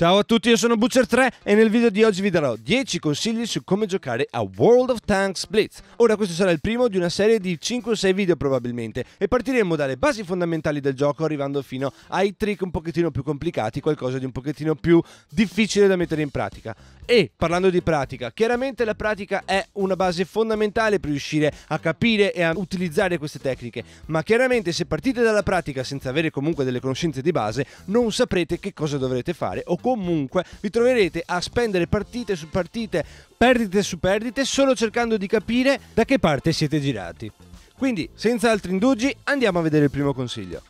Ciao a tutti, io sono Butcher3 e nel video di oggi vi darò 10 consigli su come giocare a World of Tanks Blitz. Ora questo sarà il primo di una serie di 5 o 6 video probabilmente e partiremo dalle basi fondamentali del gioco arrivando fino ai trick un pochettino più complicati, qualcosa di un pochettino più difficile da mettere in pratica. E parlando di pratica, chiaramente la pratica è una base fondamentale per riuscire a capire e a utilizzare queste tecniche, ma chiaramente se partite dalla pratica senza avere comunque delle conoscenze di base non saprete che cosa dovrete fare o come comunque vi troverete a spendere partite su partite, perdite su perdite, solo cercando di capire da che parte siete girati. Quindi, senza altri indugi, andiamo a vedere il primo consiglio.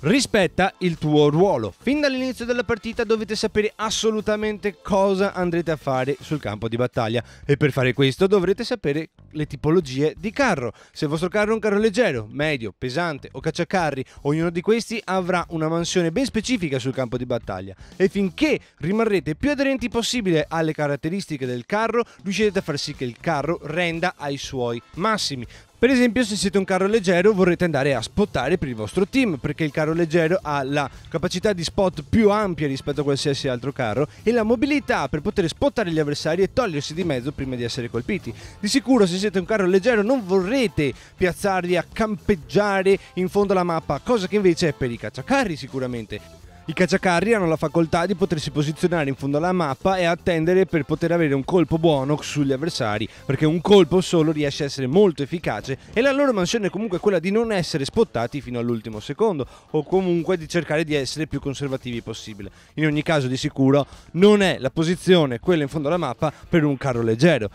Rispetta il tuo ruolo. Fin dall'inizio della partita dovete sapere assolutamente cosa andrete a fare sul campo di battaglia e per fare questo dovrete sapere le tipologie di carro. Se il vostro carro è un carro leggero, medio, pesante o cacciacarri, ognuno di questi avrà una mansione ben specifica sul campo di battaglia e finché rimarrete più aderenti possibile alle caratteristiche del carro, riuscirete a far sì che il carro renda ai suoi massimi. Per esempio, se siete un carro leggero vorrete andare a spottare per il vostro team, perché il carro leggero ha la capacità di spot più ampia rispetto a qualsiasi altro carro e la mobilità per poter spottare gli avversari e togliersi di mezzo prima di essere colpiti. Di sicuro, se siete un carro leggero, non vorrete piazzarli a campeggiare in fondo alla mappa, cosa che invece è per i cacciacarri sicuramente. I cacciacarri hanno la facoltà di potersi posizionare in fondo alla mappa e attendere per poter avere un colpo buono sugli avversari, perché un colpo solo riesce a essere molto efficace e la loro mansione è comunque quella di non essere spottati fino all'ultimo secondo o comunque di cercare di essere più conservativi possibile. In ogni caso di sicuro non è la posizione quella in fondo alla mappa per un carro leggero.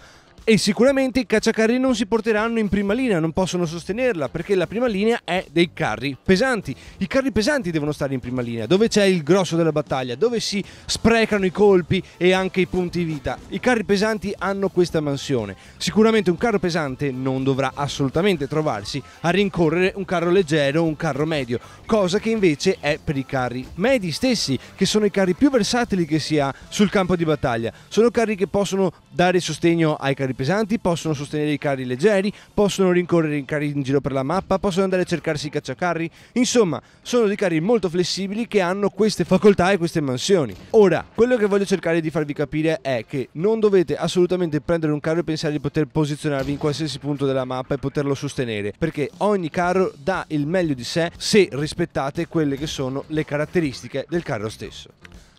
E sicuramente i cacciacarri non si porteranno in prima linea, non possono sostenerla, perché la prima linea è dei carri pesanti. I carri pesanti devono stare in prima linea, dove c'è il grosso della battaglia, dove si sprecano i colpi e anche i punti vita. I carri pesanti hanno questa mansione. Sicuramente un carro pesante non dovrà assolutamente trovarsi a rincorrere un carro leggero o un carro medio, cosa che invece è per i carri medi stessi, che sono i carri più versatili che si ha sul campo di battaglia. Sono carri che possono dare sostegno ai carri carri pesanti, possono sostenere i carri leggeri, possono rincorrere i carri in giro per la mappa, possono andare a cercarsi i cacciacarri. Insomma, sono dei carri molto flessibili che hanno queste facoltà e queste mansioni. Ora, quello che voglio cercare di farvi capire è che non dovete assolutamente prendere un carro e pensare di poter posizionarvi in qualsiasi punto della mappa e poterlo sostenere, perché ogni carro dà il meglio di sé se rispettate quelle che sono le caratteristiche del carro stesso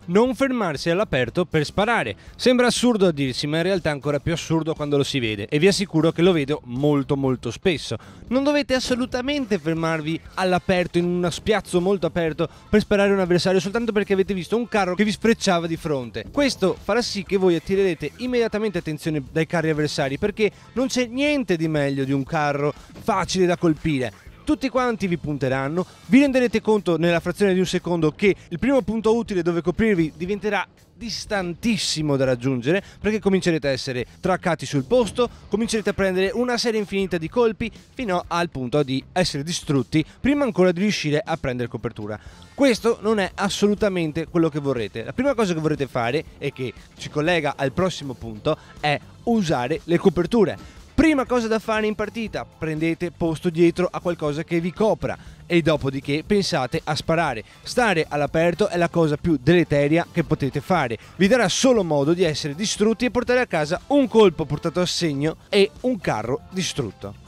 non fermarsi all'aperto per sparare. Sembra assurdo a dirsi, ma in realtà è ancora più assurdo quando lo si vede e vi assicuro che lo vedo molto molto spesso. Non dovete assolutamente fermarvi all'aperto in uno spiazzo molto aperto per sparare un avversario soltanto perché avete visto un carro che vi sfrecciava di fronte. Questo farà sì che voi attirerete immediatamente attenzione dai carri avversari perché non c'è niente di meglio di un carro facile da colpire tutti quanti vi punteranno, vi renderete conto nella frazione di un secondo che il primo punto utile dove coprirvi diventerà distantissimo da raggiungere perché comincerete a essere traccati sul posto, comincerete a prendere una serie infinita di colpi fino al punto di essere distrutti prima ancora di riuscire a prendere copertura. Questo non è assolutamente quello che vorrete. La prima cosa che vorrete fare e che ci collega al prossimo punto è usare le coperture. Prima cosa da fare in partita, prendete posto dietro a qualcosa che vi copra e dopodiché pensate a sparare. Stare all'aperto è la cosa più deleteria che potete fare. Vi darà solo modo di essere distrutti e portare a casa un colpo portato a segno e un carro distrutto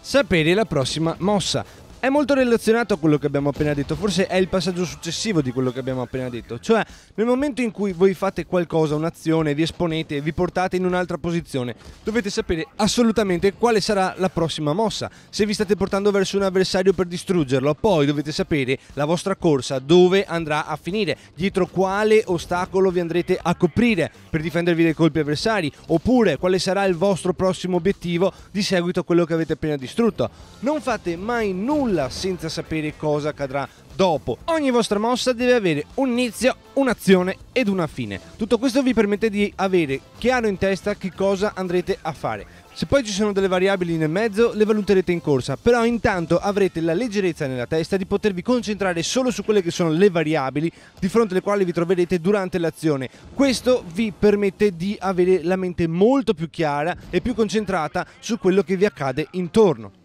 sapere la prossima mossa. È molto relazionato a quello che abbiamo appena detto, forse è il passaggio successivo di quello che abbiamo appena detto, cioè nel momento in cui voi fate qualcosa, un'azione, vi esponete, vi portate in un'altra posizione, dovete sapere assolutamente quale sarà la prossima mossa. Se vi state portando verso un avversario per distruggerlo, poi dovete sapere la vostra corsa, dove andrà a finire, dietro quale ostacolo vi andrete a coprire per difendervi dai colpi avversari, oppure quale sarà il vostro prossimo obiettivo di seguito a quello che avete appena distrutto. Non fate mai nulla nulla senza sapere cosa accadrà dopo. Ogni vostra mossa deve avere un inizio, un'azione ed una fine. Tutto questo vi permette di avere chiaro in testa che cosa andrete a fare. Se poi ci sono delle variabili nel mezzo, le valuterete in corsa, però intanto avrete la leggerezza nella testa di potervi concentrare solo su quelle che sono le variabili di fronte alle quali vi troverete durante l'azione. Questo vi permette di avere la mente molto più chiara e più concentrata su quello che vi accade intorno.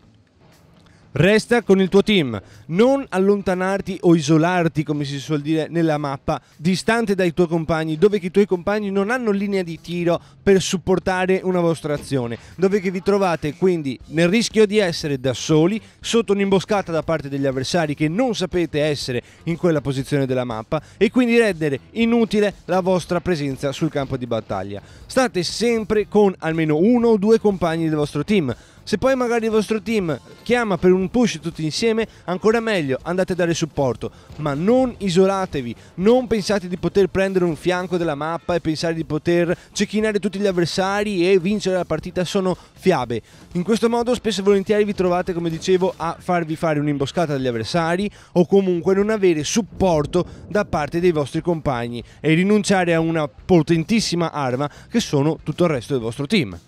Resta con il tuo team, non allontanarti o isolarti, come si suol dire nella mappa, distante dai tuoi compagni, dove che i tuoi compagni non hanno linea di tiro per supportare una vostra azione, dove che vi trovate quindi nel rischio di essere da soli, sotto un'imboscata da parte degli avversari che non sapete essere in quella posizione della mappa e quindi rendere inutile la vostra presenza sul campo di battaglia. State sempre con almeno uno o due compagni del vostro team se poi magari il vostro team chiama per un push tutti insieme, ancora meglio, andate a dare supporto, ma non isolatevi, non pensate di poter prendere un fianco della mappa e pensare di poter cecchinare tutti gli avversari e vincere la partita, sono fiabe. In questo modo spesso e volentieri vi trovate, come dicevo, a farvi fare un'imboscata dagli avversari o comunque non avere supporto da parte dei vostri compagni e rinunciare a una potentissima arma che sono tutto il resto del vostro team.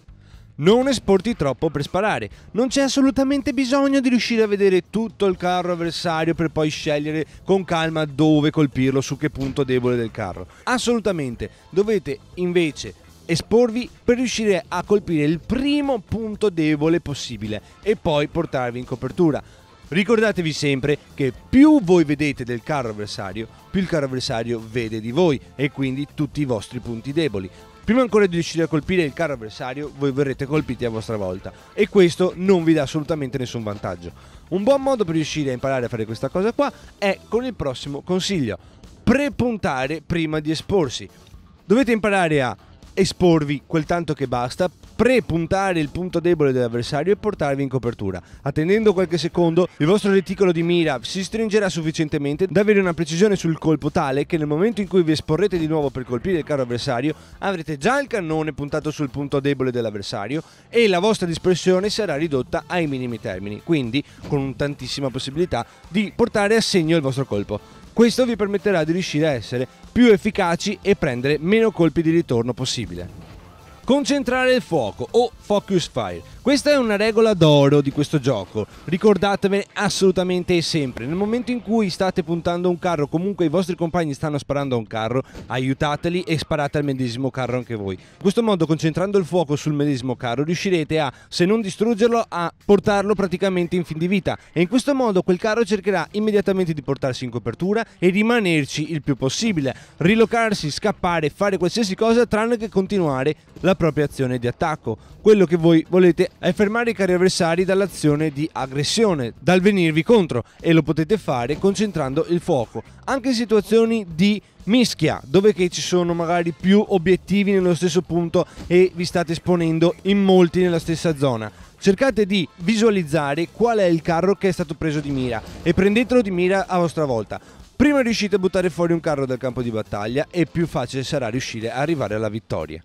Non esporti troppo per sparare, non c'è assolutamente bisogno di riuscire a vedere tutto il carro avversario per poi scegliere con calma dove colpirlo, su che punto debole del carro. Assolutamente, dovete invece esporvi per riuscire a colpire il primo punto debole possibile e poi portarvi in copertura. Ricordatevi sempre che più voi vedete del carro avversario, più il carro avversario vede di voi e quindi tutti i vostri punti deboli. Prima ancora di riuscire a colpire il caro avversario, voi verrete colpiti a vostra volta e questo non vi dà assolutamente nessun vantaggio. Un buon modo per riuscire a imparare a fare questa cosa qua è con il prossimo consiglio. Prepuntare prima di esporsi. Dovete imparare a esporvi quel tanto che basta, prepuntare il punto debole dell'avversario e portarvi in copertura. Attendendo qualche secondo, il vostro reticolo di mira si stringerà sufficientemente da avere una precisione sul colpo tale che nel momento in cui vi esporrete di nuovo per colpire il caro avversario, avrete già il cannone puntato sul punto debole dell'avversario e la vostra dispersione sarà ridotta ai minimi termini, quindi con tantissima possibilità di portare a segno il vostro colpo. Questo vi permetterà di riuscire a essere più efficaci e prendere meno colpi di ritorno possibile. Concentrare il fuoco o focus fire questa è una regola d'oro di questo gioco, ricordatevene assolutamente e sempre. Nel momento in cui state puntando un carro, comunque i vostri compagni stanno sparando a un carro, aiutateli e sparate al medesimo carro anche voi. In questo modo, concentrando il fuoco sul medesimo carro, riuscirete a, se non distruggerlo, a portarlo praticamente in fin di vita. E in questo modo quel carro cercherà immediatamente di portarsi in copertura e rimanerci il più possibile, rilocarsi, scappare, fare qualsiasi cosa tranne che continuare la propria azione di attacco. Quello che voi volete è fermare i carri avversari dall'azione di aggressione, dal venirvi contro e lo potete fare concentrando il fuoco, anche in situazioni di mischia, dove ci sono magari più obiettivi nello stesso punto e vi state esponendo in molti nella stessa zona. Cercate di visualizzare qual è il carro che è stato preso di mira e prendetelo di mira a vostra volta. Prima riuscite a buttare fuori un carro dal campo di battaglia e più facile sarà riuscire a arrivare alla vittoria.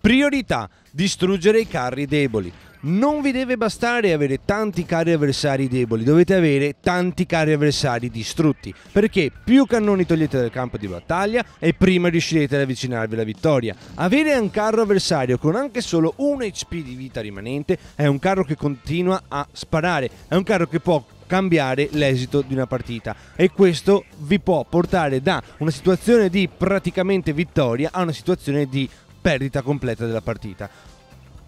Priorità, distruggere i carri deboli. Non vi deve bastare avere tanti carri avversari deboli, dovete avere tanti carri avversari distrutti, perché più cannoni togliete dal campo di battaglia e prima riuscirete ad avvicinarvi alla vittoria. Avere un carro avversario con anche solo 1 HP di vita rimanente è un carro che continua a sparare, è un carro che può cambiare l'esito di una partita e questo vi può portare da una situazione di praticamente vittoria a una situazione di perdita completa della partita.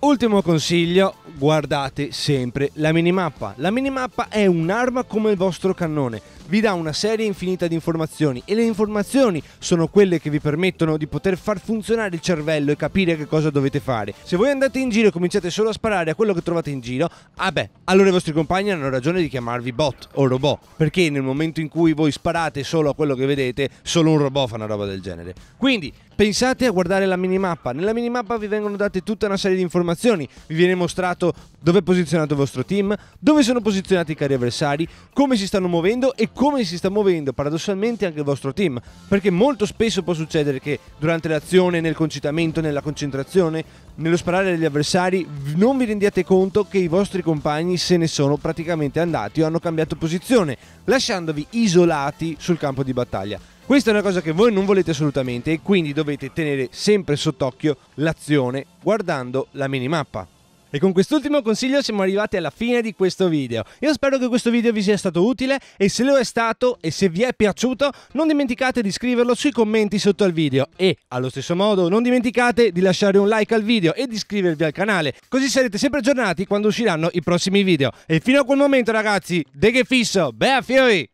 Ultimo consiglio, guardate sempre la minimappa. La minimappa è un'arma come il vostro cannone, vi dà una serie infinita di informazioni e le informazioni sono quelle che vi permettono di poter far funzionare il cervello e capire che cosa dovete fare. Se voi andate in giro e cominciate solo a sparare a quello che trovate in giro, ah beh, allora i vostri compagni hanno ragione di chiamarvi bot o robot, perché nel momento in cui voi sparate solo a quello che vedete, solo un robot fa una roba del genere. Quindi pensate a guardare la minimappa. Nella minimappa vi vengono date tutta una serie di informazioni. Vi viene mostrato dove è posizionato il vostro team, dove sono posizionati i cari avversari, come si stanno muovendo e come si sta muovendo paradossalmente anche il vostro team. Perché molto spesso può succedere che durante l'azione, nel concitamento, nella concentrazione, nello sparare agli avversari, non vi rendiate conto che i vostri compagni se ne sono praticamente andati o hanno cambiato posizione, lasciandovi isolati sul campo di battaglia. Questa è una cosa che voi non volete assolutamente e quindi dovete tenere sempre sott'occhio l'azione guardando la minimappa. E con quest'ultimo consiglio siamo arrivati alla fine di questo video. Io spero che questo video vi sia stato utile e se lo è stato e se vi è piaciuto non dimenticate di scriverlo sui commenti sotto al video e allo stesso modo non dimenticate di lasciare un like al video e di iscrivervi al canale così sarete sempre aggiornati quando usciranno i prossimi video. E fino a quel momento ragazzi, de che fisso, bea fiori!